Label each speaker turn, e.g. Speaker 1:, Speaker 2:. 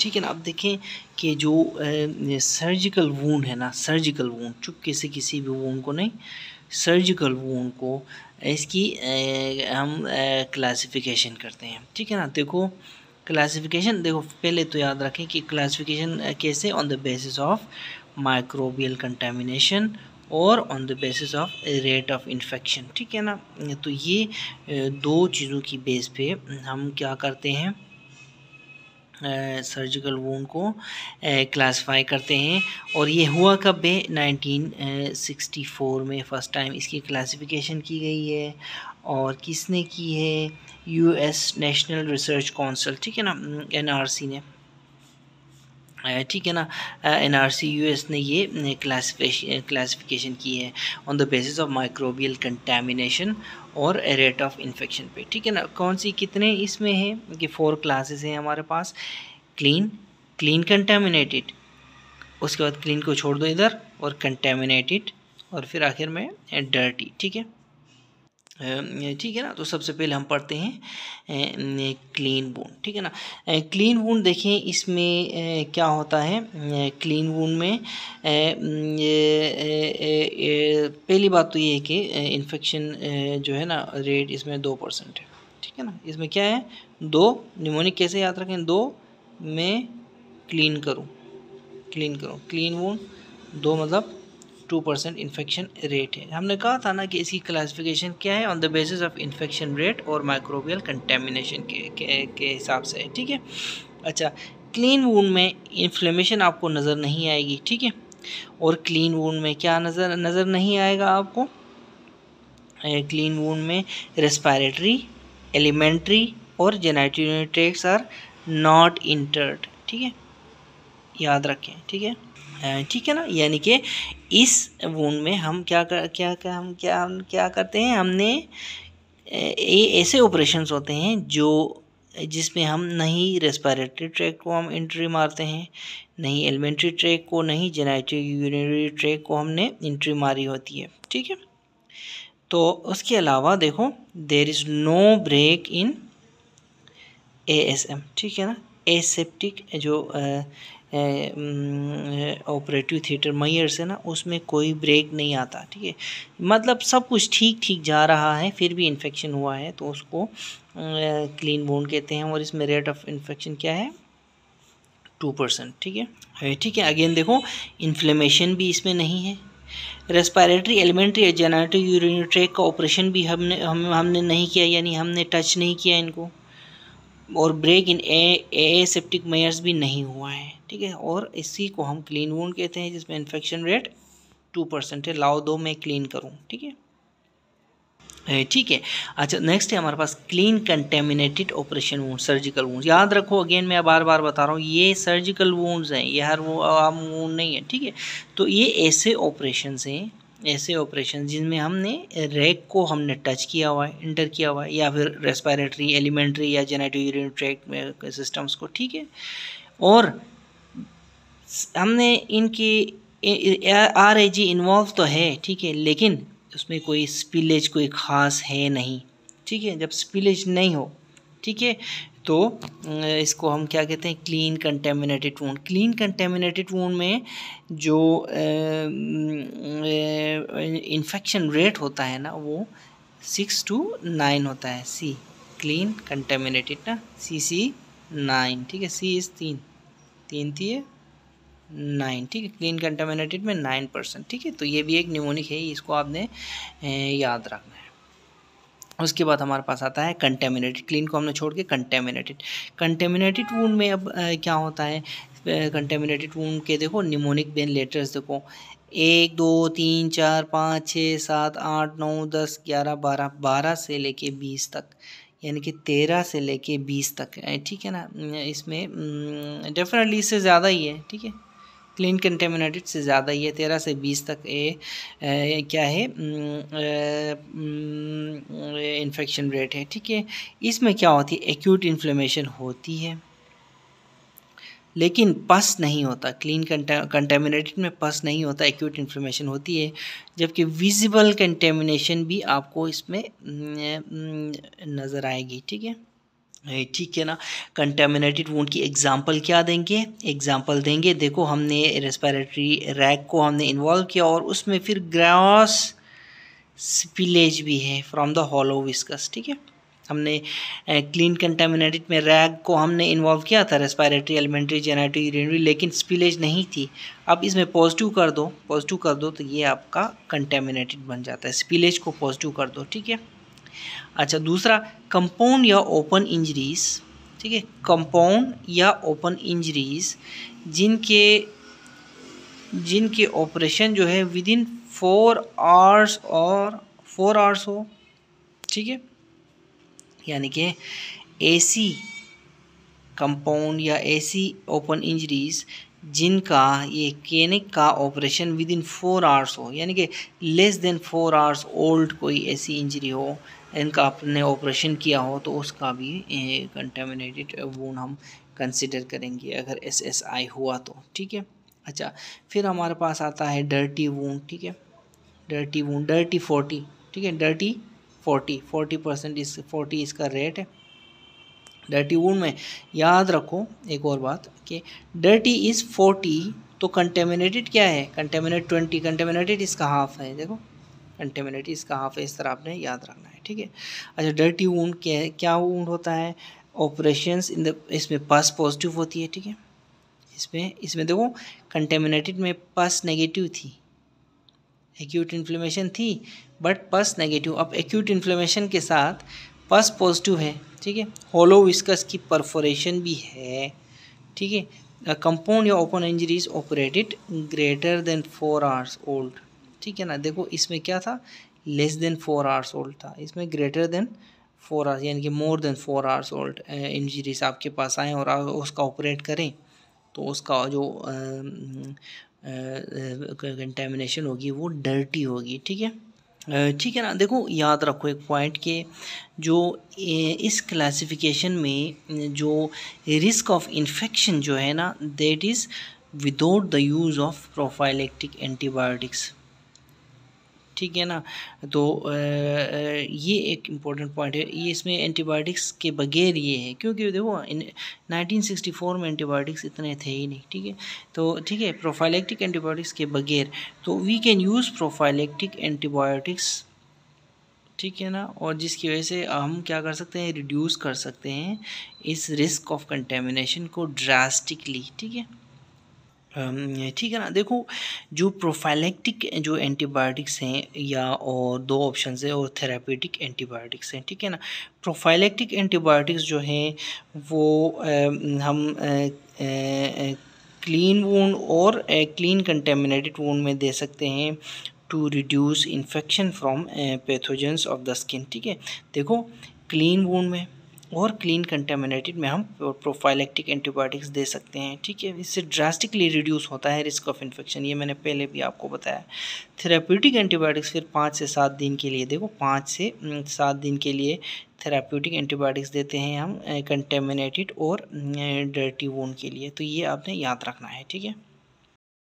Speaker 1: ठीक है ना अब देखें कि जो सर्जिकल वून है ना सर्जिकल वून चुपके से किसी भी वून को नहीं सर्जिकल वून को इसकी ए, हम क्लासिफिकेशन करते हैं ठीक है ना देखो क्लासिफिकेशन देखो पहले तो याद रखें कि क्लासिफिकेशन कैसे on the basis of microbial contamination और on the basis of rate of infection ठीक है ना तो ये दो चीज़ों की बेस पे हम क्या करते हैं सर्जिकल वोन को क्लासिफाई करते हैं और ये हुआ कब है 1964 में फ़र्स्ट टाइम इसकी क्लासिफिकेशन की गई है और किसने की है यूएस नेशनल रिसर्च काउंसिल ठीक है ना एनआरसी ने ठीक है ना N R C U S ने ये क्लासिफिकेशन की है on the basis of microbial contamination और रेट ऑफ इन्फेक्शन पे ठीक है ना कौन सी कितने इसमें हैं कि फोर क्लासेस हैं हमारे पास क्लीन क्लीन कंटेमिनेटेड उसके बाद क्लीन को छोड़ दो इधर और कंटेमिनेटेड और फिर आखिर में डर्टी ठीक है ठीक है ना तो सबसे पहले हम पढ़ते हैं क्लीन वूंड ठीक है ना क्लीन वन देखें इसमें क्या होता है क्लीन वन में पहली बात तो ये है कि इन्फेक्शन जो है ना रेट इसमें दो परसेंट है ठीक है ना इसमें क्या है दो निमोनिक कैसे याद रखें दो मैं क्लीन करूँ क्लीन करूँ क्लीन वन दो मतलब टू परसेंट इन्फेक्शन रेट है हमने कहा था ना कि इसकी क्लासिफिकेशन क्या है on the basis of infection rate और माइक्रोबियल कंटेमिनेशन के के, के हिसाब से ठीक है अच्छा क्लीन वूड में इन्फ्लेमेशन आपको नज़र नहीं आएगी ठीक है और क्लीन वूड में क्या नज़र नज़र नहीं आएगा आपको क्लीन वूड में रेस्पायरेटरी एलिमेंट्री और जेनाइटिनोट्रेक्स आर नॉट इंटर्ड ठीक है याद रखें ठीक है ठीक है ना यानी कि इस वून में हम क्या कर क्या क्या हम क्या हम क्या करते हैं हमने ये ऐसे ऑपरेशंस होते हैं जो जिसमें हम नहीं रेस्पायरेटरी ट्रैक को हम इंट्री मारते हैं नहीं एलिमेंट्री ट्रैक को नहीं जेनाइटिक यूरिनरी ट्रैक को हमने इंट्री मारी होती है ठीक है तो उसके अलावा देखो there is no break in A S M ठीक है ना एसेप्टिक जो ऑपरेटिव थिएटर मैयर्स है ना उसमें कोई ब्रेक नहीं आता ठीक है मतलब सब कुछ ठीक ठीक जा रहा है फिर भी इन्फेक्शन हुआ है तो उसको क्लीन बोन कहते हैं और इसमें रेट ऑफ इन्फेक्शन क्या है टू परसेंट ठीक है ठीक है अगेन देखो इन्फ्लेमेशन भी इसमें नहीं है रेस्पायरेटरी एलिमेंट्री या जेनाटिव यूरिनरी ट्रैक का ऑपरेशन भी हमने हम हमने नहीं किया यानी हमने टच नहीं किया इनको और break in a aseptic measures भी नहीं हुआ है ठीक है और इसी को हम क्लीन वून कहते हैं जिसमें इन्फेक्शन रेट टू परसेंट है लाओ दो मैं क्लीन करूँ ठीक है ठीक है अच्छा नेक्स्ट है हमारे पास clean contaminated operation wound surgical wound याद रखो अगेन मैं बार बार बता रहा हूँ ये सर्जिकल वूंड्स हैं ये हर वो आम वूंड नहीं है ठीक है तो ये ऐसे ऑपरेशन हैं ऐसे ऑपरेशन जिनमें हमने रैक को हमने टच किया हुआ है इंटर किया हुआ है या फिर रेस्पायरेटरी एलिमेंट्री या जेनेटो यूरिन ट्रैक सिस्टम्स को ठीक है और हमने इनकी आर ए जी इन्वॉल्व तो है ठीक है लेकिन उसमें कोई स्पिलेज कोई ख़ास है नहीं ठीक है जब स्पिलेज नहीं हो ठीक है तो इसको हम क्या कहते हैं clean contaminated wound clean contaminated wound में जो इन्फेक्शन रेट होता है ना वो सिक्स टू नाइन होता है सी क्लीन कंटेमिनेटेड ना सी सी नाइन ठीक है सी इज़ तीन तीन थी है नाइन ठीक है क्लीन कंटामिनेटेड में नाइन परसेंट ठीक है तो ये भी एक न्यूमोनिक है इसको आपने याद रखना है उसके बाद हमारे पास आता है कंटेमिनेटेड क्लीन को हमने छोड़ के कंटेमिनेटेड कंटेमिनेटेड वून में अब आ, क्या होता है कंटेमिनेटेड वून के देखो निमोनिक बेन लेटर्स देखो एक दो तीन चार पाँच छः सात आठ नौ दस ग्यारह बारह बारह से लेके बीस तक यानी कि तेरह से लेके बीस तक ठीक है ना इसमें डेफिनेटली इससे ज़्यादा ही है ठीक है क्लीन कंटेमिनेटेड से ज़्यादा ये तेरह से बीस तक ए क्या है इन्फेक्शन रेट है ठीक है इसमें क्या होती है एक्यूट इन्फ्लेमेशन होती है लेकिन पस नहीं होता क्लीन कंटेमिनेटेड में पस नहीं होता एक्यूट इन्फ्लेमेशन होती है जबकि विजिबल कंटेमिनेशन भी आपको इसमें नज़र आएगी ठीक है ठीक है ना कंटेमिनेटेड वोट की एग्जांपल क्या देंगे एग्जांपल देंगे देखो हमने रेस्पिरेटरी रैक को हमने इन्वॉल्व किया और उसमें फिर ग्रास स्पिलेज भी है फ्रॉम द हॉलो विस्कस ठीक है हमने क्लीन कंटेमिनेटेड में रैग को हमने इन्वॉल्व किया था रेस्पायरेटरी एलिमेंट्री जेनेटरी यूरिनरी लेकिन स्पिलेज नहीं थी अब इसमें पॉजिटिव कर दो पॉजिटिव कर दो तो ये आपका कंटेमिनेटेड बन जाता है स्पिलेज को पॉजिटिव कर दो ठीक है अच्छा दूसरा कंपाउंड या ओपन इंजरीज ठीक है कंपाउंड या ओपन इंजरीज जिनके जिनके ऑपरेशन जो है विद इन फोर आवर्स और फोर आवर्स हो ठीक है यानी कि ऐसी कंपाउंड या ऐसी ओपन इंजरीज जिनका ये केनिक का operation within four hours हो यानी कि less than four hours old कोई ऐसी इंजरी हो इनका आपने ऑपरेशन किया हो तो उसका भी कंटेमिनेटेड वून हम कंसिडर करेंगे अगर एस एस आई हुआ तो ठीक है अच्छा फिर हमारे पास आता है डर्टी वून ठीक है डर्टी वून डर्टी फोर्टी ठीक है डर्टी फोर्टी फोर्टी परसेंट इस फोर्टी इसका रेट है डर्टी वून में याद रखो एक और बात कि डर्टी इज़ फोर्टी तो कंटेमिनेटेड क्या है कंटेमिनेट ट्वेंटी कंटेमिनेटेड इसका हाफ है देखो कंटेमिनेट इसका हाफ इस तरह आपने याद रखना है ठीक है अच्छा डर्टी ऊंड क्या क्या होता है ऑपरेशंस इन द इसमें पस पॉजिटिव होती है ठीक है इसमें इसमें देखो कंटेमिनेटेड में पस नेगेटिव थी एक्यूट इन्फ्लेमेशन थी बट पस नेगेटिव अब एक्यूट इन्फ्लेमेशन के साथ पस पॉजिटिव है ठीक है होलो विस्कस की परफोरेशन भी है ठीक है कंपाउंड या open injuries operated greater than four hours old ठीक है ना देखो इसमें क्या था less than four hours old था इसमें ग्रेटर देन फोर आवर्स यानी कि more than four hours old injuries आपके पास आएँ और आप उसका ऑपरेट करें तो उसका जो कंटेमिनेशन होगी वो डर्टी होगी ठीक है ठीक है ना देखो याद रखो एक पॉइंट के जो इस क्लासिफिकेशन में जो रिस्क ऑफ इन्फेक्शन जो है ना that is without the use of prophylactic antibiotics ठीक है ना तो ये एक इम्पॉर्टेंट पॉइंट है ये इसमें एंटीबायोटिक्स के बगैर ये है क्योंकि देखो नाइनटीन सिक्सटी फोर में एंटीबायोटिक्स इतने थे ही नहीं ठीक है तो ठीक है प्रोफाइलेक्टिक एंटीबायोटिक्स के बगैर तो we can use prophylactic antibiotics ठीक है ना और जिसकी वजह से हम क्या कर सकते हैं रिड्यूस कर सकते हैं इस रिस्क ऑफ कंटेमिनेशन को ड्रास्टिकली ठीक है ठीक है ना देखो जो प्रोफाइलेक्टिक जो एंटीबायोटिक्स हैं या और दो ऑप्शन है और थेरापेटिक एंटीबायोटिक्स हैं ठीक है ना प्रोफाइलेक्टिक एंटीबायोटिक्स जो हैं वो आ, हम आ, आ, क्लीन वोन और क्लीन कंटेमिनेटेड वोन में दे सकते हैं to reduce infection from pathogens of the skin ठीक है देखो क्लीन वूड में और क्लीन कंटेमिनेटेड में हम प्रोफाइलेक्टिक एंटीबायोटिक्स दे सकते हैं ठीक है इससे ड्रास्टिकली रिड्यूस होता है रिस्क ऑफ इन्फेक्शन ये मैंने पहले भी आपको बताया थेराप्यूटिक एंटीबायोटिक्स फिर पाँच से सात दिन के लिए देखो पाँच से सात दिन के लिए थेराप्यूटिक एंटीबायोटिक्स देते हैं हम कंटेमिनेटेड और डर्टी वोन के लिए तो ये आपने याद रखना है ठीक है